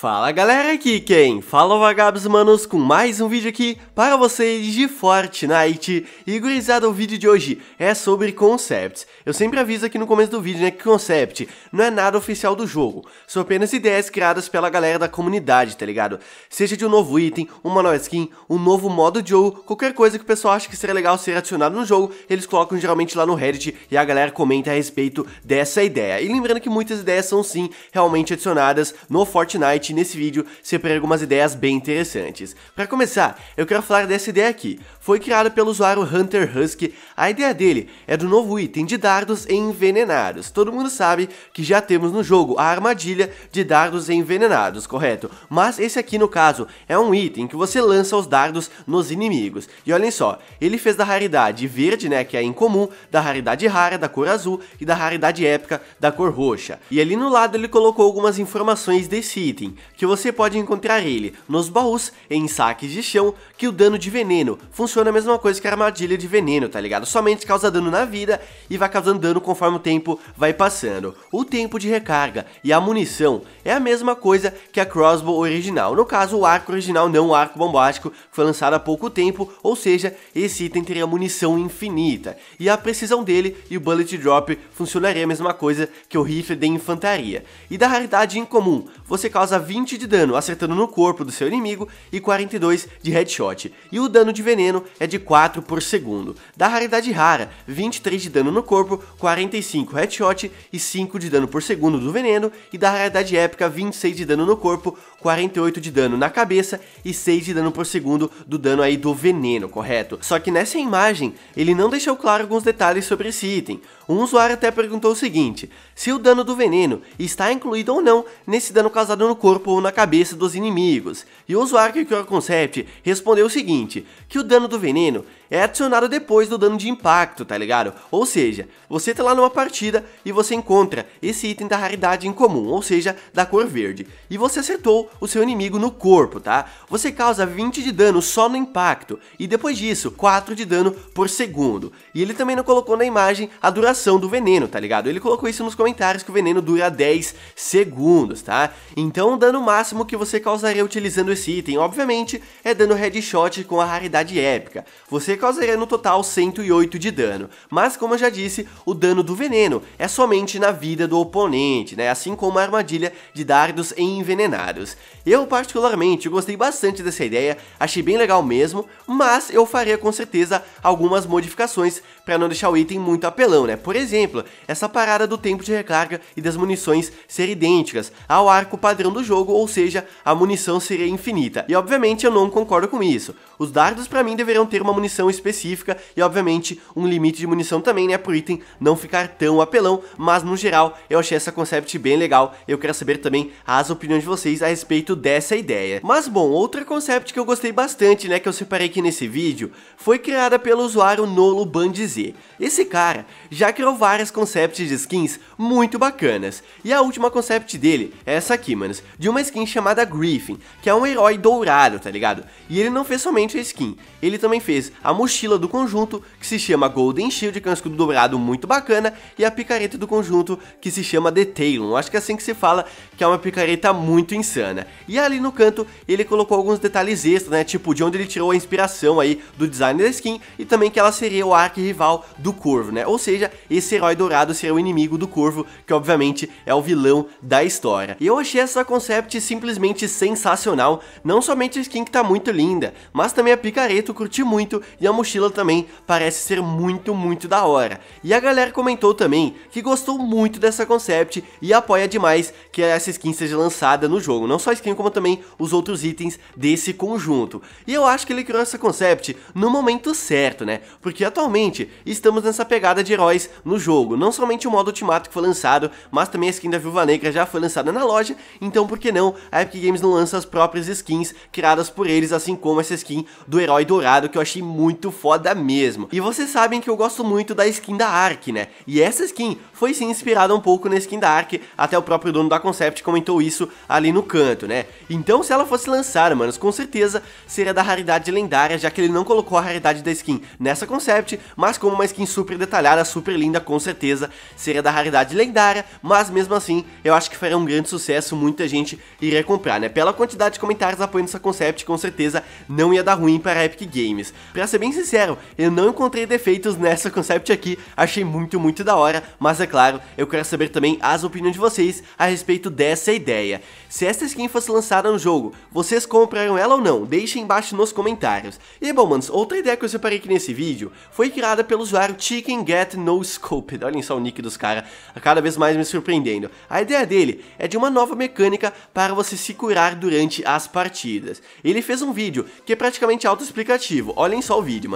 Fala galera, aqui quem? Fala vagabos manos com mais um vídeo aqui para vocês de Fortnite E gurizada, o vídeo de hoje é sobre concepts. Eu sempre aviso aqui no começo do vídeo né, que Concept não é nada oficial do jogo São apenas ideias criadas pela galera da comunidade, tá ligado? Seja de um novo item, uma nova skin, um novo modo de jogo Qualquer coisa que o pessoal acha que seria legal ser adicionado no jogo Eles colocam geralmente lá no Reddit e a galera comenta a respeito dessa ideia E lembrando que muitas ideias são sim realmente adicionadas no Fortnite nesse vídeo separei algumas ideias bem interessantes. Para começar, eu quero falar dessa ideia aqui. Foi criada pelo usuário Hunter Husky, a ideia dele é do novo item de dardos envenenados. Todo mundo sabe que já temos no jogo a armadilha de dardos envenenados, correto? Mas esse aqui no caso é um item que você lança os dardos nos inimigos. E olhem só, ele fez da raridade verde, né, que é incomum, da raridade rara, da cor azul, e da raridade épica, da cor roxa. E ali no lado ele colocou algumas informações desse item que você pode encontrar ele nos baús, em saques de chão, que o dano de veneno funciona a mesma coisa que a armadilha de veneno, tá ligado? Somente causa dano na vida e vai causando dano conforme o tempo vai passando. O tempo de recarga e a munição é a mesma coisa que a crossbow original, no caso o arco original, não o arco bombástico, foi lançado há pouco tempo, ou seja, esse item teria munição infinita, e a precisão dele e o bullet drop funcionaria a mesma coisa que o rifle de infantaria. E da raridade incomum, você causa 20 de dano, acertando no corpo do seu inimigo, e 42 de headshot. E o dano de veneno é de 4 por segundo. Da raridade rara, 23 de dano no corpo, 45 headshot e 5 de dano por segundo do veneno. E da raridade épica, 26 de dano no corpo, 48 de dano na cabeça e 6 de dano por segundo do dano aí do veneno, correto? Só que nessa imagem, ele não deixou claro alguns detalhes sobre esse item. Um usuário até perguntou o seguinte: se o dano do veneno está incluído ou não nesse dano causado no corpo ou na cabeça dos inimigos. E o usuário que criou o concept respondeu o seguinte: que o dano do veneno é adicionado depois do dano de impacto, tá ligado? Ou seja, você tá lá numa partida e você encontra esse item da raridade incomum, ou seja, da cor verde, e você acertou o seu inimigo no corpo, tá? Você causa 20 de dano só no impacto, e depois disso, 4 de dano por segundo. E ele também não colocou na imagem a duração do veneno, tá ligado? Ele colocou isso nos comentários que o veneno dura 10 segundos, tá? Então o dano máximo que você causaria utilizando esse item, obviamente, é dano headshot com a raridade épica. Você causaria no total 108 de dano. Mas como eu já disse, o dano do veneno é somente na vida do oponente, né? Assim como a armadilha de dardos envenenados. Eu particularmente gostei bastante dessa ideia, achei bem legal mesmo, mas eu faria com certeza algumas modificações para não deixar o item muito apelão, né? Por exemplo, essa parada do tempo de recarga e das munições ser idênticas ao arco padrão do jogo, ou seja, a munição seria infinita. E obviamente eu não concordo com isso. Os dardos para mim deveriam ter uma munição específica e, obviamente, um limite de munição também, né, por item não ficar tão apelão, mas no geral eu achei essa concept bem legal, eu quero saber também as opiniões de vocês a respeito dessa ideia. Mas bom, outra concept que eu gostei bastante, né, que eu separei aqui nesse vídeo, foi criada pelo usuário Nolo Esse cara já criou várias concepts de skins muito bacanas, e a última concept dele é essa aqui, manos, de uma skin chamada Griffin, que é um herói dourado, tá ligado? E ele não fez somente a skin, ele também fez a mochila do conjunto, que se chama Golden Shield, que é um escudo dourado muito bacana, e a picareta do conjunto, que se chama The Talon. Acho que é assim que se fala, que é uma picareta muito insana. E ali no canto, ele colocou alguns detalhes extras, né? Tipo, de onde ele tirou a inspiração aí do design da skin, e também que ela seria o arqui-rival do Corvo, né? Ou seja, esse herói dourado seria o inimigo do Corvo, que obviamente é o vilão da história. E eu achei essa concept simplesmente sensacional, não somente a skin que tá muito linda, mas também a picareta eu curti muito, e é a mochila também parece ser muito, muito da hora. E a galera comentou também que gostou muito dessa concept e apoia demais que essa skin seja lançada no jogo, não só a skin como também os outros itens desse conjunto. E eu acho que ele criou essa concept no momento certo, né? Porque atualmente estamos nessa pegada de heróis no jogo, não somente o modo Ultimato que foi lançado, mas também a skin da Viúva Negra já foi lançada na loja, então por que não a Epic Games não lança as próprias skins criadas por eles, assim como essa skin do Herói Dourado que eu achei muito muito foda mesmo. E vocês sabem que eu gosto muito da skin da Ark, né? E essa skin foi sim inspirada um pouco na skin da Ark, até o próprio dono da Concept comentou isso ali no canto, né? Então se ela fosse lançar, manos, com certeza seria da raridade lendária, já que ele não colocou a raridade da skin nessa Concept, mas como uma skin super detalhada, super linda, com certeza seria da raridade lendária, mas mesmo assim eu acho que faria um grande sucesso, muita gente iria comprar, né? Pela quantidade de comentários apoiando essa Concept, com certeza não ia dar ruim para a Epic Games. Pra bem sincero, eu não encontrei defeitos nessa concept aqui, achei muito, muito da hora, mas é claro, eu quero saber também as opiniões de vocês a respeito dessa ideia. Se essa skin fosse lançada no jogo, vocês compraram ela ou não? Deixem embaixo nos comentários. E bom, manos, outra ideia que eu separei aqui nesse vídeo foi criada pelo usuário Chicken Get No Scoped, olhem só o nick dos caras, cada vez mais me surpreendendo. A ideia dele é de uma nova mecânica para você se curar durante as partidas. Ele fez um vídeo que é praticamente autoexplicativo, olhem só o vídeo vídeo,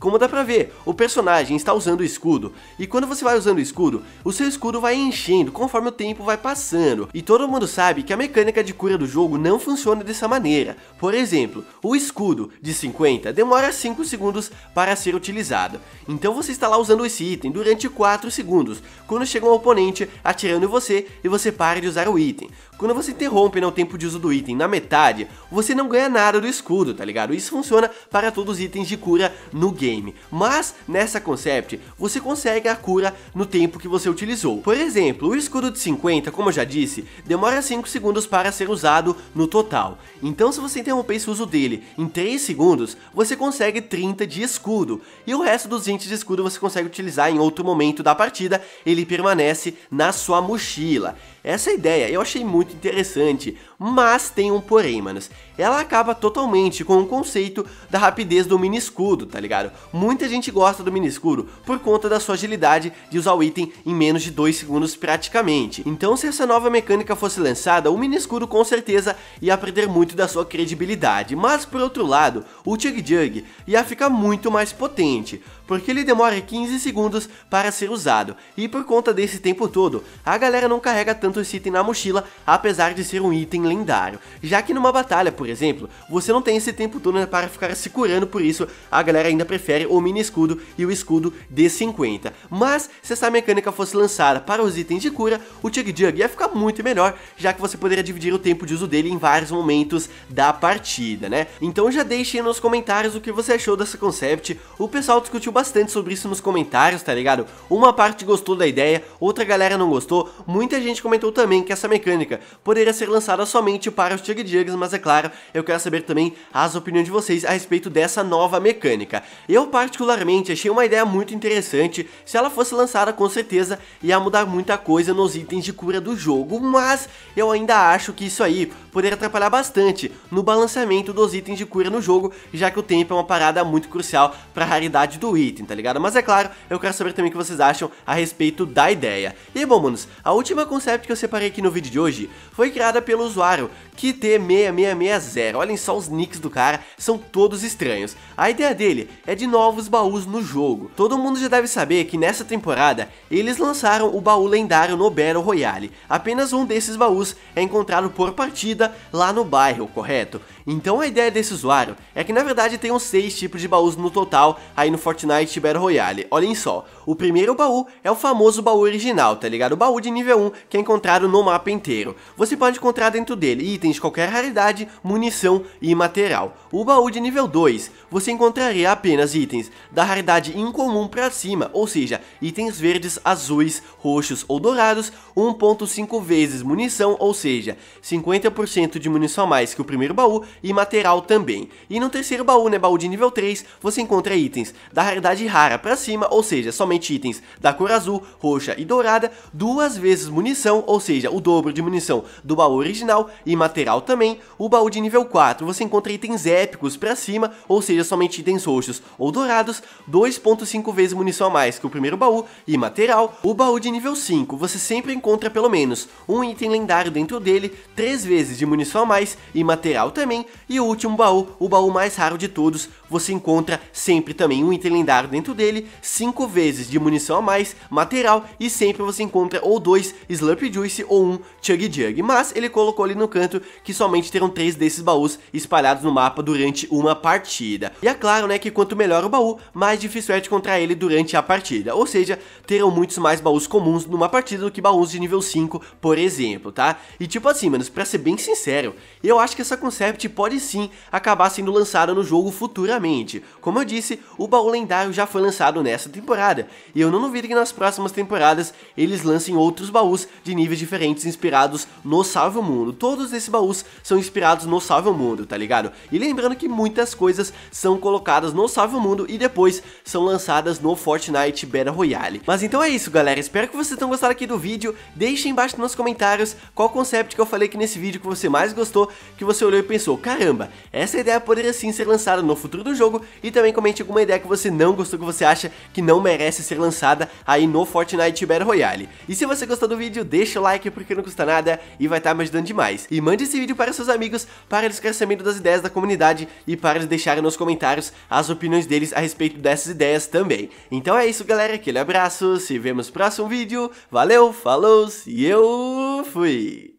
Como dá pra ver, o personagem está usando o escudo, e quando você vai usando o escudo, o seu escudo vai enchendo conforme o tempo vai passando, e todo mundo sabe que a mecânica de cura do jogo não funciona dessa maneira. Por exemplo, o escudo de 50 demora 5 segundos para ser utilizado, então você está lá usando esse item durante 4 segundos, quando chega um oponente atirando em você e você para de usar o item. Quando você interrompe o tempo de uso do item na metade, você não ganha nada do escudo, tá ligado? Isso funciona para todos os itens de cura cura no game. Mas nessa concept, você consegue a cura no tempo que você utilizou. Por exemplo, o escudo de 50, como eu já disse, demora 5 segundos para ser usado no total. Então se você interromper esse uso dele em 3 segundos, você consegue 30 de escudo. E o resto dos 20 de escudo você consegue utilizar em outro momento da partida, ele permanece na sua mochila. Essa é ideia eu achei muito interessante, mas tem um porém, manos. Ela acaba totalmente com o conceito da rapidez do mini escudo, tá ligado? Muita gente gosta do mini escudo por conta da sua agilidade de usar o item em menos de 2 segundos praticamente. Então se essa nova mecânica fosse lançada, o mini escudo com certeza ia perder muito da sua credibilidade, mas por outro lado, o Chug Jug ia ficar muito mais potente, porque ele demora 15 segundos para ser usado, e por conta desse tempo todo, a galera não carrega tanto esse item na mochila, apesar de ser um item lendário, já que numa batalha, por exemplo, você não tem esse tempo todo né, para ficar se curando, por isso a galera ainda prefere o mini escudo e o escudo D50. Mas, se essa mecânica fosse lançada para os itens de cura, o Chug Jug ia ficar muito melhor, já que você poderia dividir o tempo de uso dele em vários momentos da partida, né? Então já deixe nos comentários o que você achou dessa concept, o pessoal discutiu bastante bastante sobre isso nos comentários, tá ligado? Uma parte gostou da ideia, outra galera não gostou, muita gente comentou também que essa mecânica poderia ser lançada somente para os Chug Jugs, mas é claro, eu quero saber também as opiniões de vocês a respeito dessa nova mecânica. Eu particularmente achei uma ideia muito interessante, se ela fosse lançada com certeza ia mudar muita coisa nos itens de cura do jogo, mas eu ainda acho que isso aí poderia atrapalhar bastante no balanceamento dos itens de cura no jogo, já que o tempo é uma parada muito crucial para a raridade do item item, tá ligado? Mas é claro, eu quero saber também o que vocês acham a respeito da ideia. E bom, manos, a última concept que eu separei aqui no vídeo de hoje foi criada pelo usuário QT6660. Olhem só os nicks do cara, são todos estranhos. A ideia dele é de novos baús no jogo. Todo mundo já deve saber que nessa temporada eles lançaram o baú lendário no Battle Royale. Apenas um desses baús é encontrado por partida lá no bairro, correto? Então a ideia desse usuário é que na verdade tem uns 6 tipos de baús no total aí no Fortnite Battle Royale. Olhem só, o primeiro baú é o famoso baú original, tá ligado? O baú de nível 1 que é encontrado no mapa inteiro. Você pode encontrar dentro dele itens de qualquer raridade, munição e material. O baú de nível 2, você encontraria apenas itens da raridade incomum para cima, ou seja, itens verdes, azuis, roxos ou dourados, 1.5 vezes munição, ou seja, 50% de munição a mais que o primeiro baú e material também. E no terceiro baú, né, baú de nível 3, você encontra itens da raridade rara pra cima, ou seja, somente itens da cor azul, roxa e dourada, duas vezes munição, ou seja, o dobro de munição do baú original e material também. O baú de nível 4, você encontra itens épicos pra cima, ou seja, somente itens roxos ou dourados, 2.5 vezes munição a mais que o primeiro baú e material. O baú de nível 5, você sempre encontra pelo menos um item lendário dentro dele, 3 vezes de munição a mais e material também, e o último baú, o baú mais raro de todos, você encontra sempre também um item lendário dentro dele, 5 vezes de munição a mais, material e sempre você encontra ou dois Slurp Juice ou um Chug Jug. Mas ele colocou ali no canto que somente terão três desses baús espalhados no mapa durante uma partida. E é claro né, que quanto melhor o baú, mais difícil é de encontrar ele durante a partida. Ou seja, terão muitos mais baús comuns numa partida do que baús de nível 5, por exemplo, tá? E tipo assim, manos, pra ser bem sincero, eu acho que essa concept pode sim acabar sendo lançada no jogo futuramente. Como eu disse, o baú lendário já foi lançado nessa temporada, e eu não duvido que nas próximas temporadas eles lancem outros baús de níveis diferentes inspirados no Salve o Mundo. Todos esses baús são inspirados no Salve o Mundo, tá ligado? E lembrando que muitas coisas são colocadas no Salve o Mundo e depois são lançadas no Fortnite Battle Royale. Mas então é isso, galera. Espero que vocês tenham gostado aqui do vídeo. Deixem embaixo nos comentários qual conceito que eu falei aqui nesse vídeo que você mais gostou, que você olhou e pensou, caramba, essa ideia poderia sim ser lançada no futuro do jogo e também comente alguma ideia que você não gostou, que você acha que não merece ser lançada aí no Fortnite Battle Royale. E se você gostou do vídeo, deixa o like porque não custa nada e vai estar tá me ajudando demais. E mande esse vídeo para seus amigos para eles crescimento das ideias da comunidade e para eles deixarem nos comentários as opiniões deles a respeito dessas ideias também. Então é isso galera, aquele abraço, se vemos no próximo vídeo, valeu, falou e eu fui!